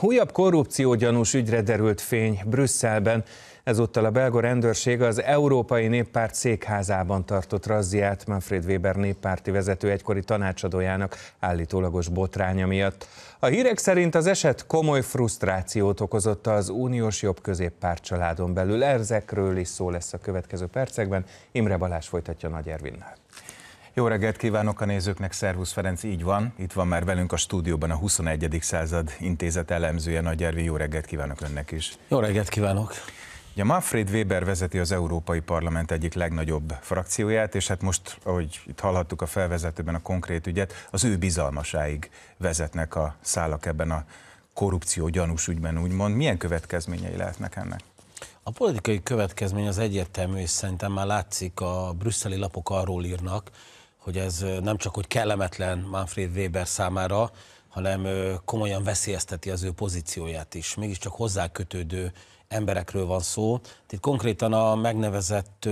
Újabb korrupciógyanús ügyre derült fény Brüsszelben. Ezúttal a belga rendőrség az Európai Néppárt székházában tartott razziát Manfred Weber néppárti vezető egykori tanácsadójának állítólagos botránya miatt. A hírek szerint az eset komoly frusztrációt okozott az uniós jobb középpárt családon belül. Erzekről is szó lesz a következő percekben. Imre Balázs folytatja Nagy Ervinnel. Jó reggelt kívánok a nézőknek, Szervusz Ferenc, így van. Itt van már velünk a stúdióban a 21. század intézet elemzője Nagy Ervi. Jó reggelt kívánok önnek is. Jó reggelt kívánok. Ugye Manfred Weber vezeti az Európai Parlament egyik legnagyobb frakcióját, és hát most, ahogy itt hallhattuk a felvezetőben a konkrét ügyet, az ő bizalmasáig vezetnek a szálak ebben a korrupció gyanús ügyben, úgymond. Milyen következményei lehetnek ennek? A politikai következmény az egyértelmű, és szerintem már látszik, a brüsszeli lapok arról írnak, hogy ez nem csak hogy kellemetlen Manfred Weber számára, hanem komolyan veszélyezteti az ő pozícióját is. Mégiscsak kötődő emberekről van szó. Itt konkrétan a megnevezett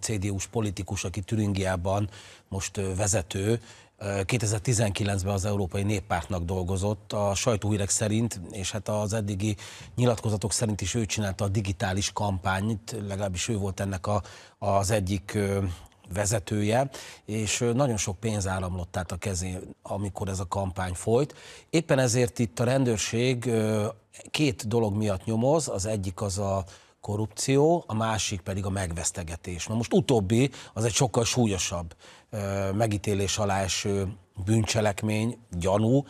CDU-s politikus, aki Türingiában most vezető, 2019-ben az Európai Néppártnak dolgozott, a sajtóhírek szerint, és hát az eddigi nyilatkozatok szerint is ő csinálta a digitális kampányt, legalábbis ő volt ennek a, az egyik vezetője, és nagyon sok pénz áramlott át a kezén, amikor ez a kampány folyt. Éppen ezért itt a rendőrség két dolog miatt nyomoz, az egyik az a korrupció, a másik pedig a megvesztegetés. Na most utóbbi az egy sokkal súlyosabb megítélés alá eső bűncselekmény, gyanú.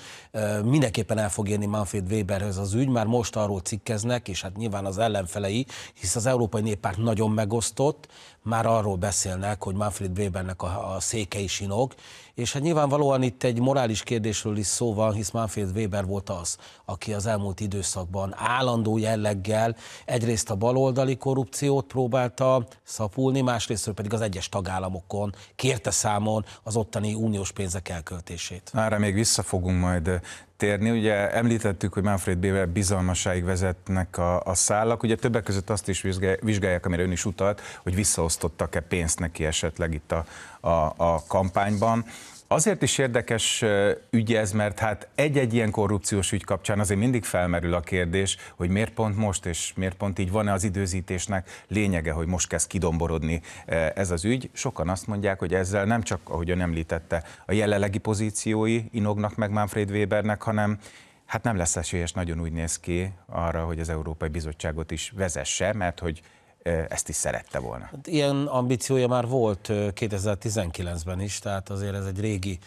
Mindenképpen el fog érni Manfred Weberhez az ügy, már most arról cikkeznek, és hát nyilván az ellenfelei, hisz az Európai Néppárt nagyon megosztott, már arról beszélnek, hogy Manfred Webernek a, a széke is inog, és hát nyilvánvalóan itt egy morális kérdésről is szó van, hisz Manfred Weber volt az, aki az elmúlt időszakban állandó jelleggel egyrészt a baloldali korrupciót próbálta szapulni, másrészt pedig az egyes tagállamokon kérte számon az ottani uniós pénzek elköltését. Erre még vissza fogunk majd eh, térni. Ugye említettük, hogy Manfred Béve bizalmasáig vezetnek a, a szállak. Ugye többek között azt is vizsgálják, amire ön is utalt, hogy visszaosztottak-e pénzt neki esetleg itt a, a, a kampányban. Azért is érdekes ügy ez, mert hát egy-egy ilyen korrupciós ügy kapcsán azért mindig felmerül a kérdés, hogy miért pont most, és miért pont így van-e az időzítésnek lényege, hogy most kezd kidomborodni ez az ügy. Sokan azt mondják, hogy ezzel nem csak, ahogy ön említette, a jelenlegi pozíciói inognak meg Manfred Webernek, hanem hát nem lesz esélyes, nagyon úgy néz ki arra, hogy az Európai Bizottságot is vezesse, mert hogy ezt is szerette volna. Hát ilyen ambíciója már volt 2019-ben is, tehát azért ez egy régi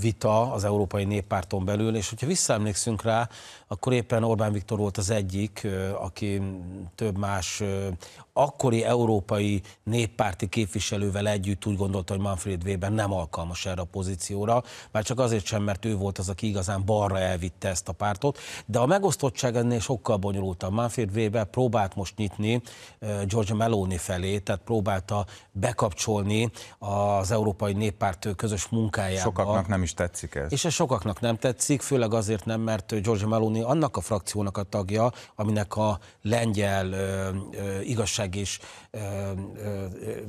vita az Európai Néppárton belül, és hogyha visszaemlékszünk rá, akkor éppen Orbán Viktor volt az egyik, aki több más akkori európai néppárti képviselővel együtt úgy gondolta, hogy Manfred Weber nem alkalmas erre a pozícióra, már csak azért sem, mert ő volt az, aki igazán balra elvitte ezt a pártot, de a megosztottság ennél sokkal bonyolultabb. Manfred Weber próbált most nyitni Georgia Meloni felé, tehát próbálta bekapcsolni az Európai Néppárt közös munkájába. Sokkal sokaknak nem is tetszik ez. És ez sokaknak nem tetszik, főleg azért nem, mert George Meloni annak a frakciónak a tagja, aminek a lengyel ö, ö, igazság és ö, ö,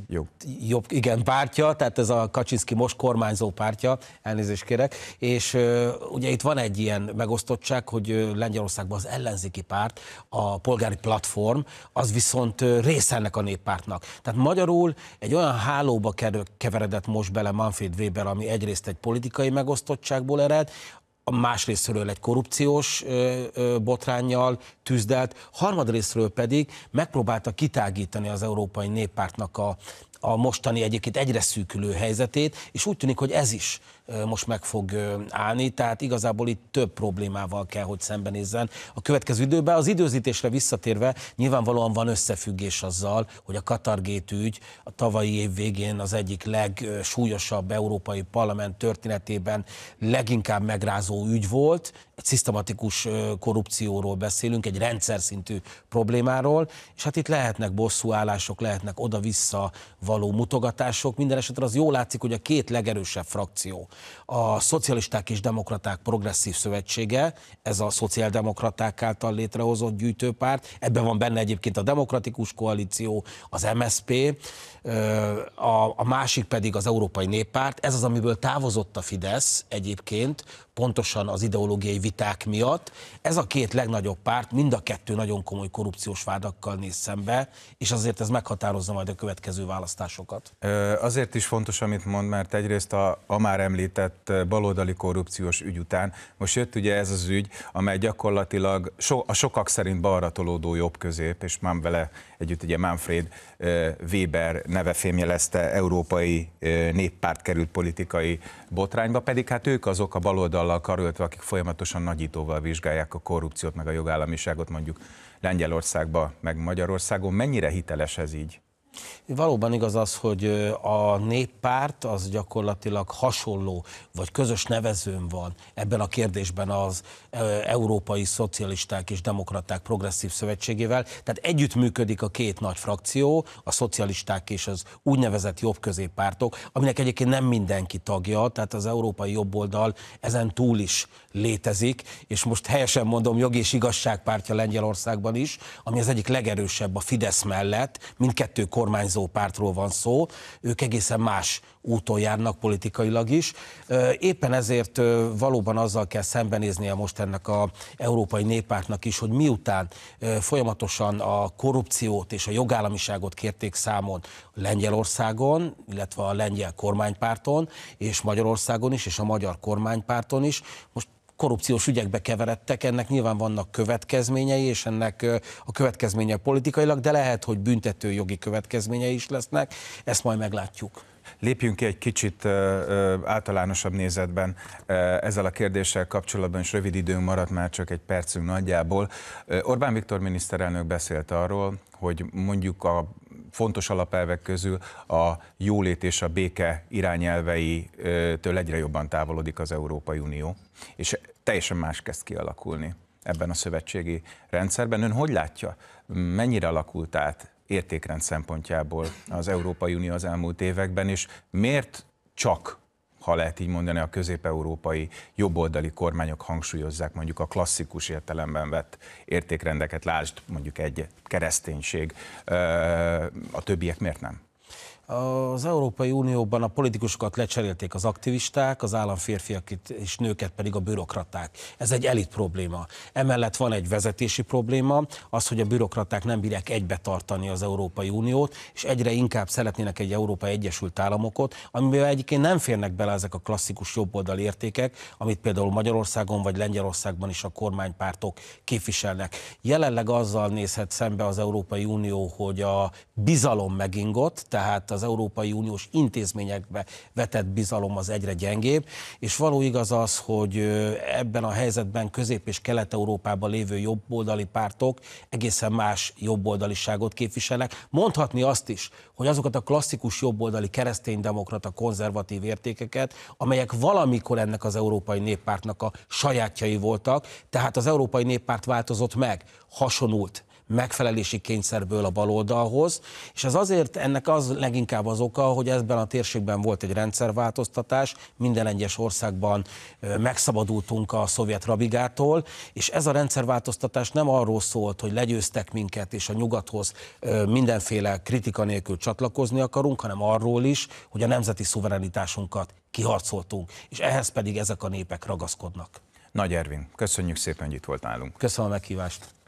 jobb. jobb, igen, pártja, tehát ez a Kaczynszki most kormányzó pártja, elnézést kérek, és ö, ugye itt van egy ilyen megosztottság, hogy Lengyelországban az ellenzéki párt, a polgári platform, az viszont része ennek a néppártnak. Tehát magyarul egy olyan hálóba keveredett most bele Manfred Weber, ami egyrészt egy politikai megosztottságból ered, a másrésztről egy korrupciós ö, botránnyal tüzdelt, harmadrésztről pedig megpróbálta kitágítani az Európai Néppártnak a, a mostani egyébként egyre szűkülő helyzetét, és úgy tűnik, hogy ez is most meg fog állni, tehát igazából itt több problémával kell, hogy szembenézzen a következő időben. Az időzítésre visszatérve nyilvánvalóan van összefüggés azzal, hogy a Katargét ügy a tavalyi év végén az egyik legsúlyosabb európai parlament történetében leginkább megrázó megalázó ügy volt, egy szisztematikus korrupcióról beszélünk, egy rendszer szintű problémáról, és hát itt lehetnek bosszúállások, lehetnek oda-vissza való mutogatások, minden esetre az jól látszik, hogy a két legerősebb frakció, a Szocialisták és Demokraták Progresszív Szövetsége, ez a szociáldemokraták által létrehozott gyűjtőpárt, ebben van benne egyébként a Demokratikus Koalíció, az MSP, a, a másik pedig az Európai Néppárt, ez az, amiből távozott a Fidesz egyébként, pontosan pontosan az ideológiai viták miatt. Ez a két legnagyobb párt, mind a kettő nagyon komoly korrupciós vádakkal néz szembe, és azért ez meghatározza majd a következő választásokat. Azért is fontos, amit mond, mert egyrészt a, a már említett baloldali korrupciós ügy után most jött ugye ez az ügy, amely gyakorlatilag so, a sokak szerint tolódó jobb-közép, és már vele együtt ugye Manfred Weber neve fémjelezte európai néppárt került politikai botrányba, pedig hát ők azok a baloldallal karöltve, akik folyamatosan nagyítóval vizsgálják a korrupciót, meg a jogállamiságot mondjuk Lengyelországba, meg Magyarországon. Mennyire hiteles ez így? Valóban igaz az, hogy a néppárt az gyakorlatilag hasonló, vagy közös nevezőn van ebben a kérdésben az Európai Szocialisták és Demokraták Progresszív Szövetségével. Tehát együttműködik a két nagy frakció, a szocialisták és az úgynevezett jobb középpártok, aminek egyébként nem mindenki tagja, tehát az európai jobboldal ezen túl is létezik, és most helyesen mondom, jog és igazságpártja Lengyelországban is, ami az egyik legerősebb a Fidesz mellett, mindkettő kormányzó pártról van szó, ők egészen más úton járnak politikailag is. Éppen ezért valóban azzal kell szembenéznie most ennek a Európai Néppártnak is, hogy miután folyamatosan a korrupciót és a jogállamiságot kérték számon Lengyelországon, illetve a lengyel kormánypárton, és Magyarországon is, és a magyar kormánypárton is, most korrupciós ügyekbe keveredtek, ennek nyilván vannak következményei, és ennek a következménye politikailag, de lehet, hogy büntető jogi következményei is lesznek, ezt majd meglátjuk. Lépjünk ki egy kicsit általánosabb nézetben ezzel a kérdéssel kapcsolatban, és rövid időnk maradt már csak egy percünk nagyjából. Orbán Viktor miniszterelnök beszélt arról, hogy mondjuk a fontos alapelvek közül a jólét és a béke irányelveitől egyre jobban távolodik az Európai Unió, és teljesen más kezd kialakulni ebben a szövetségi rendszerben. Ön hogy látja, mennyire alakult át értékrend szempontjából az Európai Unió az elmúlt években, és miért csak ha lehet így mondani, a közép-európai jobboldali kormányok hangsúlyozzák mondjuk a klasszikus értelemben vett értékrendeket, lásd mondjuk egy kereszténység, a többiek miért nem? Az Európai Unióban a politikusokat lecserélték az aktivisták, az államférfiak és nőket pedig a bürokraták. Ez egy elit probléma. Emellett van egy vezetési probléma, az, hogy a bürokraták nem bírják egybe tartani az Európai Uniót, és egyre inkább szeretnének egy Európai Egyesült Államokot, amiben egyébként nem férnek bele ezek a klasszikus jobboldal értékek, amit például Magyarországon vagy Lengyelországban is a kormánypártok képviselnek. Jelenleg azzal nézhet szembe az Európai Unió, hogy a bizalom megingott, tehát az Európai Uniós intézményekbe vetett bizalom az egyre gyengébb, és való igaz az, hogy ebben a helyzetben Közép- és Kelet-Európában lévő jobboldali pártok egészen más jobboldaliságot képviselnek. Mondhatni azt is, hogy azokat a klasszikus jobboldali kereszténydemokrata konzervatív értékeket, amelyek valamikor ennek az Európai Néppártnak a sajátjai voltak, tehát az Európai Néppárt változott meg, hasonult megfelelési kényszerből a baloldalhoz, és ez azért ennek az leginkább az oka, hogy ebben a térségben volt egy rendszerváltoztatás, minden egyes országban megszabadultunk a szovjet rabigától, és ez a rendszerváltoztatás nem arról szólt, hogy legyőztek minket, és a nyugathoz mindenféle kritika nélkül csatlakozni akarunk, hanem arról is, hogy a nemzeti szuverenitásunkat kiharcoltunk, és ehhez pedig ezek a népek ragaszkodnak. Nagy Ervin, köszönjük szépen, hogy itt voltálunk. Köszönöm a meghívást.